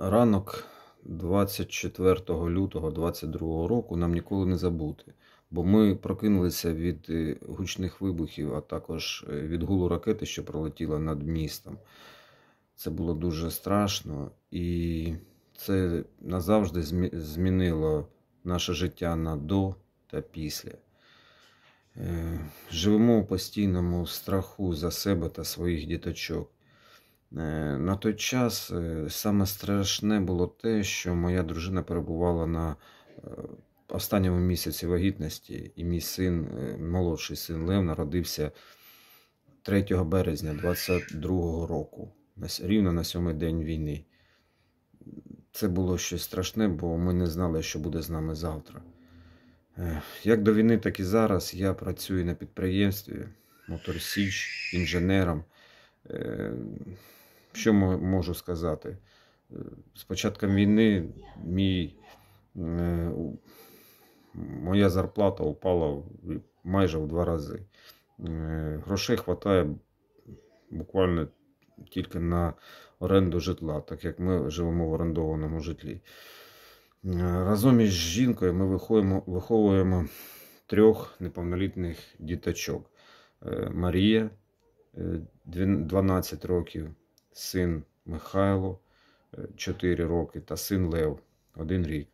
ранок 24 лютого 2022 року нам ніколи не забути, бо ми прокинулися від е, гучних вибухів, а також е, від гулу ракети, що пролетіла над містом. Це було дуже страшно і це назавжди змінило наше життя на до та після. Е, живемо у постійному страху за себе та своїх діточок. Е, на той час е, саме страшне було те, що моя дружина перебувала на е, останньому місяці вагітності, і мій син, молодший син Лев, народився 3 березня 22-го року, рівно на сьомий день війни. Це було щось страшне, бо ми не знали, що буде з нами завтра. Як до війни, так і зараз я працюю на підприємстві, моторсіч, інженером що можу сказати? Е, з початком війни мій, е, моя зарплата упала майже в два рази. Е, грошей вистачає буквально тільки на оренду житла, так як ми живемо в орендованому житлі. Разом із жінкою ми виховуємо, виховуємо трьох неповнолітних діточок. Марія 12 років, син Михайло 4 е, роки та син Лев 1 рік.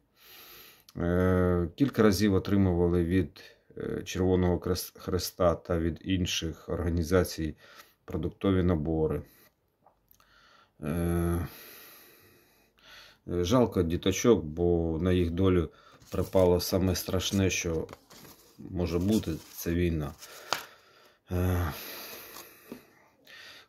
Е, кілька разів отримували від е, Червоного Хреста та від інших організацій продуктові набори. Жалко діточок, бо на їх долю припало саме страшне, що може бути, це війна.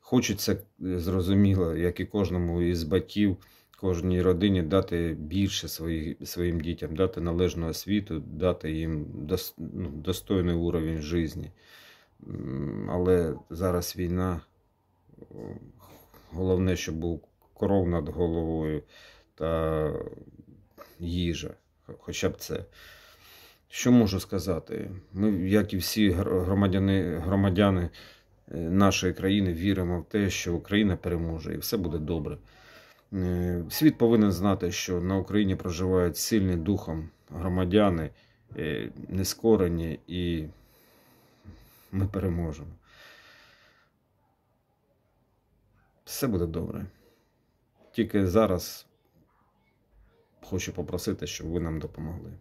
Хочеться е, зрозуміло, як і кожному із батьків, кожній родині дати більше свої, своїм дітям, дати належну освіту, дати їм ну, достойний уровень життя. Але зараз війна, головне, щоб був кров над головою та їжа. Хоча б це. Що можу сказати? Ми, як і всі громадяни, громадяни. Е, нашої країни віримо в те, що Україна переможе і все буде добре. Е, світ повинен знати, що на Україні проживають сильні духом громадяни, е, нескорені, і ми переможемо. Все буде добре. Тільки зараз хочу попросити, щоб ви нам допомогли.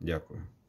Дякую.